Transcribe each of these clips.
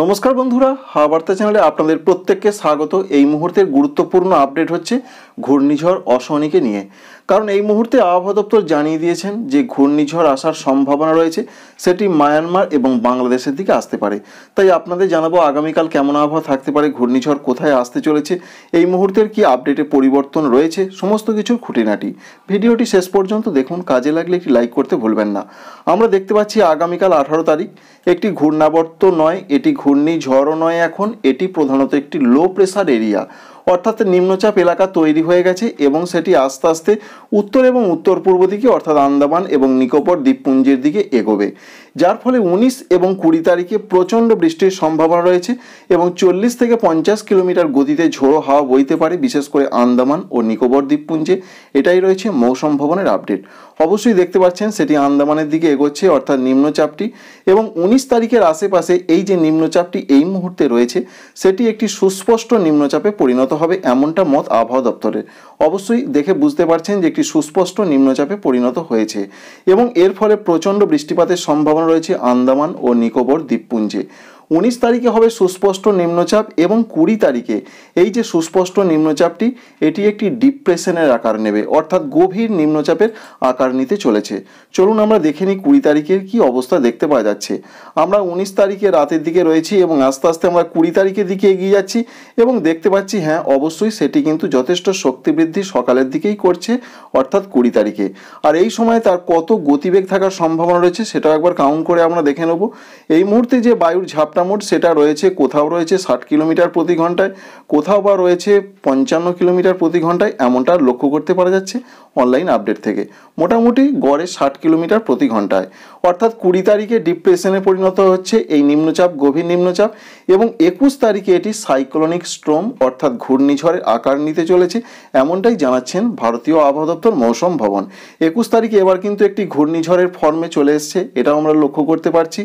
নমস্কার বন্ধুরা হাওয়া বার্তা চ্যানেলে আপনাদের প্রত্যেককে স্বাগত এই মুহূর্তের গুরুত্বপূর্ণ আপডেট হচ্ছে ঘূর্ণিঝড় অশনিকে নিয়ে কারণ এই মুহূর্তে আবহাওয়া দপ্তর জানিয়ে দিয়েছেন যে ঘূর্ণিঝড় আসার সম্ভাবনা রয়েছে সেটি মায়ানমার এবং বাংলাদেশের দিকে আসতে পারে তাই আপনাদের জানাবো আগামীকাল কেমন আবহাওয়া থাকতে পারে ঘূর্ণিঝড় কোথায় আসতে চলেছে এই মুহূর্তের কি আপডেটে পরিবর্তন রয়েছে সমস্ত কিছুর খুঁটিনাটি ভিডিওটি শেষ পর্যন্ত দেখুন কাজে লাগলে একটি লাইক করতে ভুলবেন না আমরা দেখতে পাচ্ছি আগামীকাল আঠারো তারিখ একটি ঘূর্ণাবর্ত নয় এটি ঘূর্ণিঝড়ও নয় এখন এটি প্রধানত একটি লো প্রেসার এরিয়া অর্থাৎ নিম্নচাপ এলাকা তৈরি হয়ে গেছে এবং সেটি আস্তে আস্তে উত্তর এবং উত্তর পূর্ব দিকে অর্থাৎ আন্দামান এবং নিকোবর দ্বীপপুঞ্জের দিকে এগোবে যার ফলে উনিশ এবং কুড়ি তারিখে প্রচণ্ড বৃষ্টির সম্ভাবনা রয়েছে এবং চল্লিশ থেকে পঞ্চাশ কিলোমিটার গতিতে ঝোড়ো হাওয়া বইতে পারে বিশেষ করে আন্দামান ও নিকোবর দ্বীপপুঞ্জে এটাই রয়েছে মৌসম ভবনের আপডেট অবশ্যই দেখতে পাচ্ছেন সেটি আন্দামানের দিকে এগোচ্ছে অর্থাৎ নিম্নচাপটি এবং উনিশ তারিখের আশেপাশে এই যে নিম্নচাপটি এই মুহূর্তে রয়েছে সেটি একটি সুস্পষ্ট নিম্নচাপে পরিণত উন্নত হবে এমনটা মত আবহাওয়া দপ্তরের অবশ্যই দেখে বুঝতে পারছেন যে একটি সুস্পষ্ট নিম্নচাপে পরিণত হয়েছে এবং এর ফলে প্রচণ্ড বৃষ্টিপাতের সম্ভাবনা রয়েছে আন্দামান ও নিকোবর দ্বীপপুঞ্জে উনিশ তারিখে হবে সুস্পষ্ট নিম্নচাপ এবং কুড়ি তারিখে এই যে সুস্পষ্ট নিম্নচাপটি এটি একটি ডিপ্রেশনের আকার নেবে অর্থাৎ গভীর নিম্নচাপের আকার নিতে চলেছে চলুন আমরা দেখে নিই কুড়ি তারিখের কি অবস্থা দেখতে পাওয়া যাচ্ছে আমরা উনিশ তারিখে রাতের দিকে রয়েছি এবং আস্তে আস্তে আমরা কুড়ি তারিখের দিকে এগিয়ে যাচ্ছি এবং দেখতে পাচ্ছি হ্যাঁ অবশ্যই সেটি কিন্তু যথেষ্ট শক্তি বৃদ্ধি সকালের দিকেই করছে অর্থাৎ কুড়ি তারিখে আর এই সময় তার কত গতিবেগ থাকার সম্ভাবনা রয়েছে সেটাও একবার কাউন্ট করে আমরা দেখে নেব এই মুহূর্তে যে বায়ুর ঝাপটা কাঠামোর সেটা রয়েছে কোথাও রয়েছে ষাট কিলোমিটার প্রতি ঘন্টায় কোথাও বা রয়েছে পঞ্চান্ন কিলোমিটার প্রতি ঘন্টায় এমনটা লক্ষ্য করতে পারা যাচ্ছে অনলাইন আপডেট থেকে মোটামুটি গড়ে ষাট কিলোমিটার প্রতি ঘন্টায় অর্থাৎ কুড়ি তারিখে ডিপ্রেশনে পরিণত হচ্ছে এই নিম্নচাপ গভীর নিম্নচাপ এবং একুশ তারিখে এটি সাইক্লোনিক স্ট্রোম অর্থাৎ ঘূর্ণিঝড়ের আকার নিতে চলেছে এমনটাই জানাচ্ছেন ভারতীয় আবহাওয়া দপ্তর মৌসম ভবন একুশ তারিখে এবার কিন্তু একটি ঘূর্ণিঝড়ের ফর্মে চলে এসছে এটাও আমরা লক্ষ্য করতে পারছি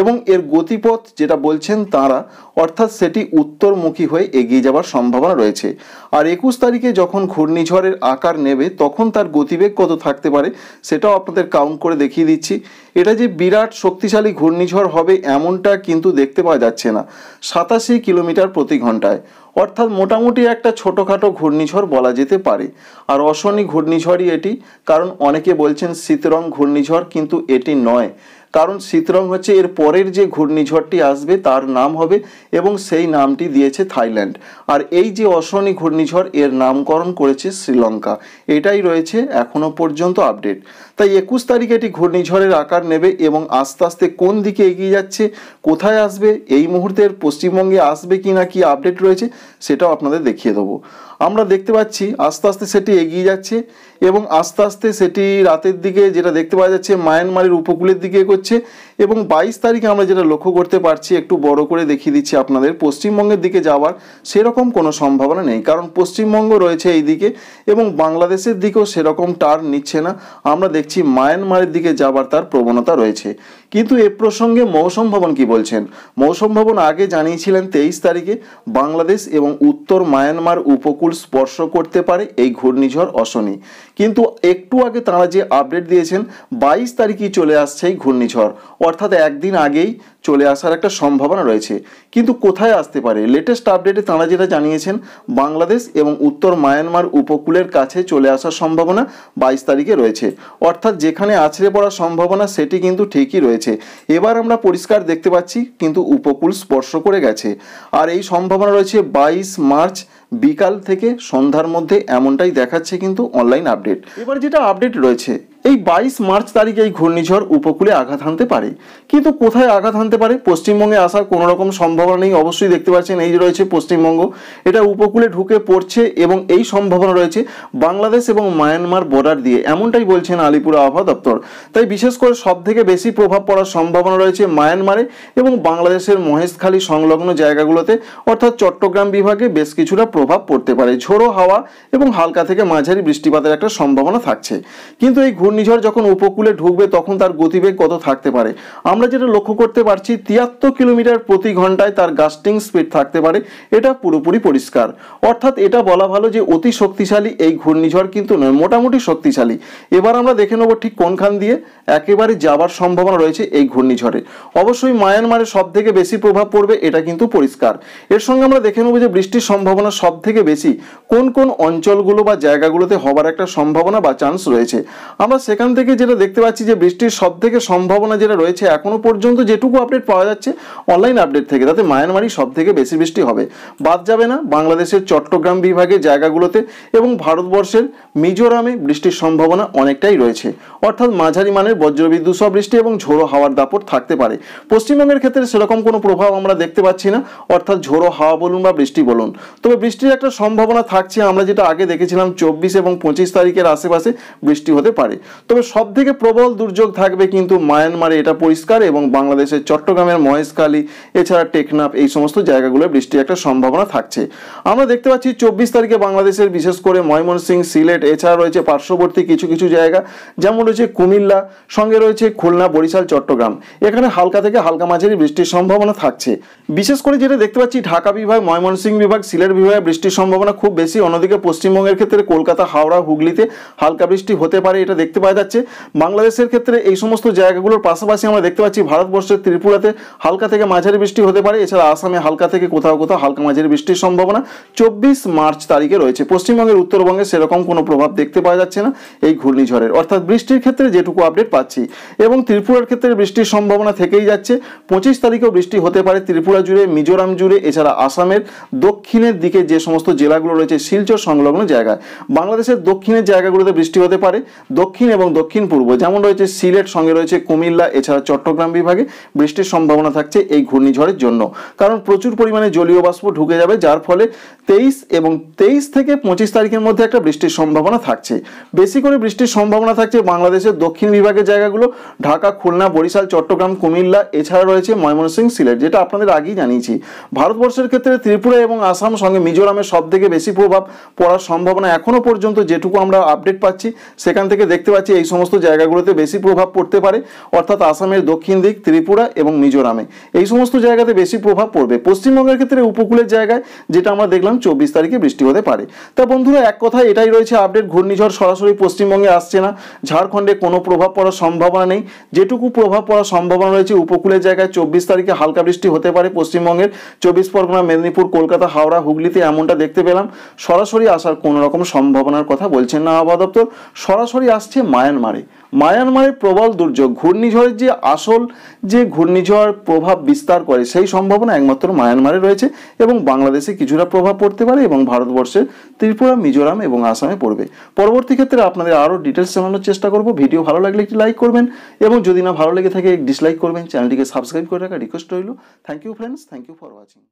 এবং এর গতিপথ যেটা বলছেন তারা অর্থাৎ সেটি উত্তরমুখী হয়ে এগিয়ে যাওয়ার সম্ভাবনা রয়েছে আর একুশ তারিখে যখন ঘূর্ণিঝড়ের আকার নেবে তখন তার গতিবেগ কত থাকতে পারে সেটাও আপনাদের কাউন্ট করে দেখিয়ে দিচ্ছি এটা যে বিরাট শক্তিশালী ঘূর্ণিঝড় হবে এমনটা কিন্তু দেখতে পাওয়া যাচ্ছে না সাতাশি কিলোমিটার প্রতি ঘন্টায় অর্থাৎ মোটামুটি একটা ছোটোখাটো ঘূর্ণিঝড় বলা যেতে পারে আর অশনি ঘূর্ণিঝড়ই এটি কারণ অনেকে বলছেন শীতরং ঘূর্ণিঝড় কিন্তু এটি নয় কারণ শীতরং হচ্ছে এর পরের যে ঘূর্ণিঝড়টি আসবে তার নাম হবে এবং সেই নামটি দিয়েছে থাইল্যান্ড আর এই যে অশনী ঘূর্ণিঝড় এর নামকরণ করেছে শ্রীলঙ্কা এটাই রয়েছে এখনও পর্যন্ত আপডেট তাই একুশ তারিখে এটি ঘূর্ণিঝড়ের আকার নেবে এবং আস্তে আস্তে কোন দিকে এগিয়ে যাচ্ছে কোথায় আসবে এই মুহূর্তের পশ্চিমবঙ্গে আসবে কি না কি আপডেট রয়েছে সেটাও আপনাদের দেখিয়ে দেবো আমরা দেখতে পাচ্ছি আস্তে আস্তে সেটি এগিয়ে যাচ্ছে এবং আস্তে আস্তে সেটি রাতের দিকে যেটা দেখতে পাওয়া যাচ্ছে মায়ানমারের উপকূলের দিকে এগোচ্ছে এবং বাইশ তারিখে আমরা যেটা লক্ষ্য করতে পারছি একটু বড় করে দেখিয়ে দিচ্ছি আপনাদের পশ্চিমবঙ্গের দিকে যাওয়ার সেরকম কোনো সম্ভাবনা নেই কারণ পশ্চিমবঙ্গ রয়েছে এই দিকে এবং বাংলাদেশের দিকেও সেরকম টার্ন নিচ্ছে না আমরা দেখ দেখছি মায়ানমারের দিকে যাবার তার প্রবণতা রয়েছে কিন্তু এ প্রসঙ্গে মৌসম ভবন কি বলছেন মৌসম ভবন আগে জানিয়েছিলেন তেইশ তারিখে বাংলাদেশ এবং উত্তর মায়ানমার উপকূল স্পর্শ করতে পারে এই ঘূর্ণিঝড় অশনি কিন্তু একটু আগে তাঁরা যে আপডেট দিয়েছেন বাইশ তারিখই চলে আসছে এই ঘূর্ণিঝড় অর্থাৎ একদিন আগেই চলে আসার একটা সম্ভাবনা রয়েছে কিন্তু কোথায় আসতে পারে লেটেস্ট আপডেটে তাঁরা যেটা জানিয়েছেন বাংলাদেশ এবং উত্তর মায়ানমার উপকূলের কাছে চলে আসার সম্ভাবনা বাইশ তারিখে রয়েছে অর্থাৎ যেখানে আছড়ে পড়ার সম্ভাবনা সেটি কিন্তু ঠিকই রয়েছে রয়েছে এবার আমরা পরিষ্কার দেখতে পাচ্ছি কিন্তু উপকূল স্পর্শ করে গেছে আর এই সম্ভাবনা রয়েছে বাইশ মার্চ বিকাল থেকে সন্ধ্যার মধ্যে এমনটাই দেখাচ্ছে কিন্তু অনলাইন আপডেট এবার যেটা আপডেট রয়েছে এই বাইশ মার্চ তারিখে এই ঘূর্ণিঝড় উপকূলে আঘাত হানতে পারে কিন্তু কোথায় আঘাত হানতে পারে পশ্চিমবঙ্গে আসার কোনো রকম সম্ভাবনা নেই অবশ্যই দেখতে পাচ্ছেন এই রয়েছে পশ্চিমবঙ্গ এটা উপকূলে ঢুকে পড়ছে এবং এই সম্ভাবনা রয়েছে বাংলাদেশ এবং মায়ানমার বর্ডার দিয়ে এমনটাই বলছেন আলিপুর আবহাওয়া দপ্তর তাই বিশেষ করে সব থেকে বেশি প্রভাব পড়ার সম্ভাবনা রয়েছে মায়ানমারে এবং বাংলাদেশের মহেশখালী সংলগ্ন জায়গাগুলোতে অর্থাৎ চট্টগ্রাম বিভাগে বেশ কিছুটা প্রভাব পড়তে পারে ঝোড়ো হাওয়া এবং হালকা থেকে মাঝারি বৃষ্টিপাতের একটা সম্ভাবনা থাকছে কিন্তু এই ঘূর্ণিঝড় যখন উপকূলে ঢুকবে তখন তার গতিবেগ কত থাকতে পারে আমরা যেটা লক্ষ্য করতে পারছি তিয়াত্তর কিলোমিটার প্রতি ঘন্টায় তার গাস্টিং স্পিড থাকতে পারে এটা পুরোপুরি পরিষ্কার অর্থাৎ এটা বলা ভালো যে অতি শক্তিশালী এই ঘূর্ণিঝড় কিন্তু নয় মোটামুটি শক্তিশালী এবার আমরা দেখে নেব ঠিক কোনখান দিয়ে একেবারে যাবার সম্ভাবনা রয়েছে এই ঘূর্ণিঝড়ে অবশ্যই মায়ানমারে সব থেকে বেশি প্রভাব পড়বে এটা কিন্তু পরিষ্কার এর সঙ্গে আমরা দেখে নেব যে বৃষ্টির সম্ভাবনা সব থেকে বেশি কোন কোন অঞ্চলগুলো বা জায়গাগুলোতে হবার একটা সম্ভাবনা বা চান্স রয়েছে আমরা সেখান থেকে যেটা দেখতে পাচ্ছি যে বৃষ্টির সব থেকে সম্ভাবনা যেটা রয়েছে এখনো পর্যন্ত যেটুকু আপডেট পাওয়া যাচ্ছে অনলাইন আপডেট থেকে তাতে মায়ানমারই সব থেকে বেশি বৃষ্টি হবে বাদ যাবে না বাংলাদেশের চট্টগ্রাম বিভাগের জায়গাগুলোতে এবং ভারতবর্ষের মিজোরামে বৃষ্টির সম্ভাবনা অনেকটাই রয়েছে অর্থাৎ মাঝারি মানের বজ্রবিদ্যুৎ সহ বৃষ্টি এবং ঝোড়ো হাওয়ার দাপট থাকতে পারে পশ্চিমবঙ্গের ক্ষেত্রে সেরকম কোনো প্রভাব আমরা দেখতে পাচ্ছি না অর্থাৎ ঝোড়ো হাওয়া বলুন বা বৃষ্টি বলুন তবে বৃষ্টির একটা সম্ভাবনা থাকছে আমরা যেটা আগে দেখেছিলাম চব্বিশ এবং পঁচিশ তারিখের আশেপাশে বৃষ্টি হতে পারে তবে সব থেকে প্রবল দুর্যোগ থাকবে কিন্তু মায়ানমারে এটা পরিষ্কার এবং বাংলাদেশের চট্টগ্রামের মহেশখালী এছাড়া টেকনাফ এই সমস্ত জায়গাগুলো বৃষ্টি একটা সম্ভাবনা থাকছে আমরা দেখতে পাচ্ছি চব্বিশ তারিখে বাংলাদেশের বিশেষ করে ময়মনসিংহ সিলেট এছাড়া রয়েছে পার্শ্ববর্তী কিছু কিছু জায়গা যেমন রয়েছে কুমিল্লা সঙ্গে রয়েছে খুলনা বরিশাল চট্টগ্রাম এখানে হালকা থেকে হালকা মাঝারি বৃষ্টির সম্ভাবনা থাকছে বিশেষ করে যেটা দেখতে পাচ্ছি ঢাকা বিভাগ ময়মনসিংহ বিভাগ সিলেট বিভাগে বৃষ্টির সম্ভাবনা খুব বেশি অন্যদিকে পশ্চিমবঙ্গের ক্ষেত্রে কলকাতা হাওড়া হুগলিতে হালকা বৃষ্টি হতে পারে এটা দেখতে পাওয়া যাচ্ছে বাংলাদেশের ক্ষেত্রে এই সমস্ত জায়গাগুলোর পাশাপাশি আমরা দেখতে পাচ্ছি ভারতবর্ষের ত্রিপুরাতে হালকা থেকে মাঝারি বৃষ্টি হতে পারে এছাড়া আসামে হালকা থেকে কোথাও কোথাও হালকা মাঝারি বৃষ্টির সম্ভাবনা চব্বিশ মার্চ তারিখে রয়েছে পশ্চিমবঙ্গের উত্তরবঙ্গে সেরকম কোনো প্রভাব দেখতে পাওয়া যাচ্ছে না এই ঘূর্ণিঝড়ের অর্থাৎ বৃষ্টির ক্ষেত্রে যেটুকু আপডেট পাচ্ছি এবং ত্রিপুরার ক্ষেত্রে বৃষ্টির সম্ভাবনা থেকেই যাচ্ছে পঁচিশ তারিখেও বৃষ্টি হতে পারে ত্রিপুরা জুড়ে মিজোরাম জুড়ে এছাড়া আসামের দক্ষিণের দিকে যে সমস্ত জেলাগুলো রয়েছে শিলচর সংলগ্ন জায়গায় বাংলাদেশের দক্ষিণের জায়গাগুলোতে বৃষ্টি হতে পারে দক্ষিণ এবং দক্ষিণ পূর্ব যেমন রয়েছে সিলেট সঙ্গে রয়েছে কুমিল্লা এছাড়া চট্টগ্রাম বিভাগে বৃষ্টির সম্ভাবনা থাকছে এই ঘূর্ণিঝড়ের জন্য কারণ প্রচুর পরিমাণে জলীয় বাষ্প ঢুকে যাবে যার ফলে তেইশ এবং তেইশ থেকে পঁচিশ তারিখের মধ্যে একটা বৃষ্টির সম্ভাবনা থাকছে বেশি করে বৃষ্টির সম্ভাবনা থাকছে বাংলাদেশের দক্ষিণ বিভাগের জায়গাগুলো ঢাকা খুলনা বরিশাল চট্টগ্রাম কুমিল্লা এছাড়া রয়েছে ময়মনসিংহ সিলেট যেটা আপনাদের আগেই জানিয়েছি ভারতবর্ষের ক্ষেত্রে ত্রিপুরা এবং আসাম সঙ্গে মিজোরামের সব থেকে বেশি প্রভাব পড়ার সম্ভাবনা এখনও পর্যন্ত যেটুকু আমরা আপডেট পাচ্ছি সেখান থেকে দেখতে পাচ্ছি কাছাকাছি এই সমস্ত জায়গাগুলোতে বেশি প্রভাব পড়তে পারে অর্থাৎ আসামের দক্ষিণ দিক ত্রিপুরা এবং মিজোরামে এই সমস্ত জায়গাতে বেশি প্রভাব পড়বে পশ্চিমবঙ্গের ক্ষেত্রে উপকূলের জায়গায় যেটা আমরা দেখলাম চব্বিশ তারিখে বৃষ্টি হতে পারে তা বন্ধুরা এক কথা এটাই রয়েছে আপডেট ঘূর্ণিঝড় সরাসরি পশ্চিমবঙ্গে আসছে না ঝাড়খণ্ডে কোনো প্রভাব পড়ার সম্ভাবনা নেই যেটুকু প্রভাব পড়ার সম্ভাবনা রয়েছে উপকূলের জায়গায় চব্বিশ তারিখে হালকা বৃষ্টি হতে পারে পশ্চিমবঙ্গের চব্বিশ পরগনা মেদিনীপুর কলকাতা হাওড়া হুগলিতে এমনটা দেখতে পেলাম সরাসরি আসার কোনো রকম সম্ভাবনার কথা বলছেন না আবহাওয়া দপ্তর সরাসরি আসছে মায়ানমারে মায়ানমারের প্রবল দুর্যোগ ঘূর্ণিঝড়ের যে আসল যে ঘূর্ণিঝড় প্রভাব বিস্তার করে সেই সম্ভাবনা একমাত্র মায়ানমারে রয়েছে এবং বাংলাদেশে কিছুটা প্রভাব পড়তে পারে এবং ভারতবর্ষের ত্রিপুরা মিজোরাম এবং আসামে পড়বে পরবর্তী ক্ষেত্রে আপনাদের আরও ডিটেলস জানানোর চেষ্টা করব ভিডিও ভালো লাগলে একটি লাইক করবেন এবং যদি না ভালো লেগে থাকে ডিসলাইক করবেন চ্যানেলটিকে সাবস্ক্রাইব করে রাখা রিকোয়েস্ট রইল thank you friends thank you for watching